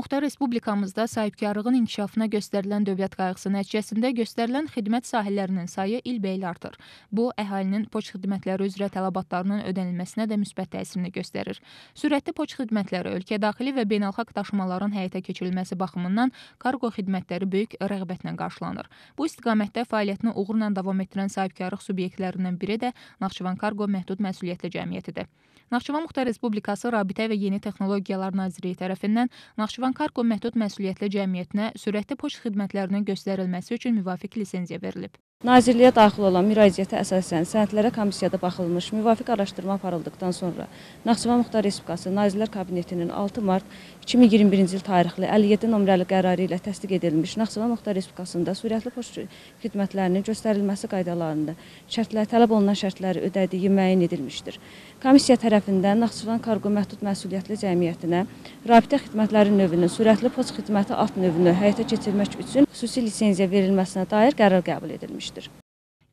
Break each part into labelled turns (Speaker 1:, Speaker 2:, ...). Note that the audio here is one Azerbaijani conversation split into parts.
Speaker 1: Muxtar Respublikamızda sahibkarlığın inkişafına göstərilən dövlət qayğısı nəticəsində göstərilən xidmət sahələrinin sayı ilbəil artır. Bu, əhalinin poçt xidmətləri üzrə tələbatlarının ödənilməsinə də müsbət təsirini göstərir. Sürətli poçt xidmətləri ölkə daxili və beynəlxalq daşımaların həyata keçirilməsi baxımından kargo xidmətləri böyük rəğbətlə qarşılanır. Bu istiqamətdə fəaliyyətini uğurla davam etdirən sahibkarlıq subyektlərindən biri də Naxçıvan Kargo Məhdud Məsuliyyətli Cəmiyyətidir. Naxçıvan Muxtar Respublikası Rabitə və Yeni Texnologiyalar Nazirliyi tərəfindən Naxçıvan Karko Məhdud Məsuliyyətli Cəmiyyətinə sürətli poçt xidmətlərinin göstərilməsi üçün müvafiq lisenziya verilib.
Speaker 2: Nazirliyə daxil olan müraciətə əsasən sənədlərə komissiyada baxılmış, müvafiq araşdırma aparıldıqdan sonra Naxçıvan Muxtar Respublikası Nazirlər Kabinetinin 6 mart 2021-ci il tarixli 57 nömrəli qərarı ilə təsdiq edilmiş Naxçıvan Muxtar Respublikasında sürətli poçt xidmətlərinin göstərilməsi qaydalarında şərtlər tələb olunan şərtləri ödədiyi müəyyən edilmişdir. Komissiya tərəfindən Naxçıvan Karqo Məhdud Məsuliyyətli Cəmiyyətinə rabitə xidmətləri növünün sürətli poçt xidməti alt növünü həyata keçirmək üçün xüsusi lisenziya verilməsinə dair qərar qəbul edilmişdir edilmişdir.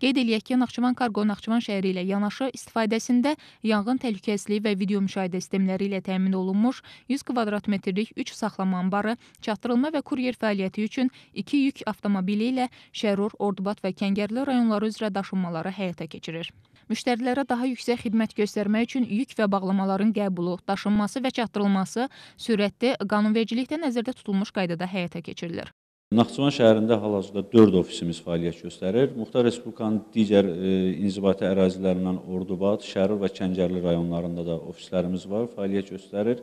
Speaker 1: Qeyd eləyək ki, Naxçıvan Karqo Naxçıvan şəhəri ilə yanaşı istifadəsində yanğın təhlükəsizliyi və video müşahidə sistemləri ilə təmin olunmuş 100 kvadrat metrlik 3 saxlama anbarı, çatdırılma və kuryer fəaliyyəti üçün 2 yük avtomobili ilə Şərur, Ordubad və Kəngərli rayonları üzrə daşınmaları həyata keçirir. Müştərilərə daha yüksək xidmət göstərmək üçün yük və bağlamaların qəbulu, daşınması və çatdırılması sürətli qanunvericilikdə nəzərdə tutulmuş qaydada həyata keçirilir.
Speaker 3: Naxçıvan şəhərində hal-hazırda 4 ofisimiz fəaliyyət göstərir. Muxtar Respublikanın digər e, inzibati ərazilərindən Ordubad, Şərur və Çəngərli rayonlarında da ofislərimiz var, fəaliyyət göstərir.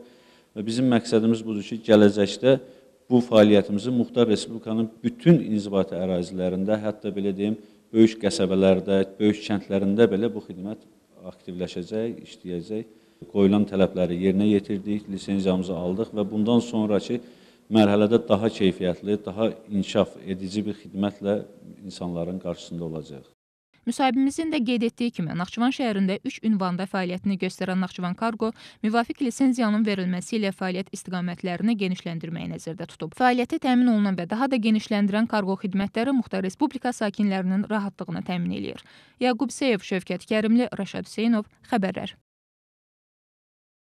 Speaker 3: Və bizim məqsədimiz budur ki, gələcəkdə bu fəaliyyətimizi Muxtar Respublikanın bütün inzibati ərazilərində, hətta belə deyim, böyük qəsəbələrdə, böyük kəndlərində belə bu xidmət aktivləşəcək, işləyəcək. Qoyulan tələbləri yerinə yetirdik, lisenziyamızı aldıq və bundan sonraki mərhələdə daha keyfiyyətli, daha inkişaf edici bir xidmətlə insanların qarşısında olacaq.
Speaker 1: Müsahibimizin də qeyd etdiyi kimi, Naxçıvan şəhərində 3 ünvanda fəaliyyətini göstərən Naxçıvan Kargo müvafiq lisenziyanın verilməsi ilə fəaliyyət istiqamətlərini genişləndirməyi nəzərdə tutub. Fəaliyyəti təmin olunan və daha da genişləndirən kargo xidmətləri Muxtar Respublika sakinlərinin rahatlığını təmin eləyir. Yaqub Seyev, Şövkət Kərimli, Rəşad Hüseynov, xəbərlər.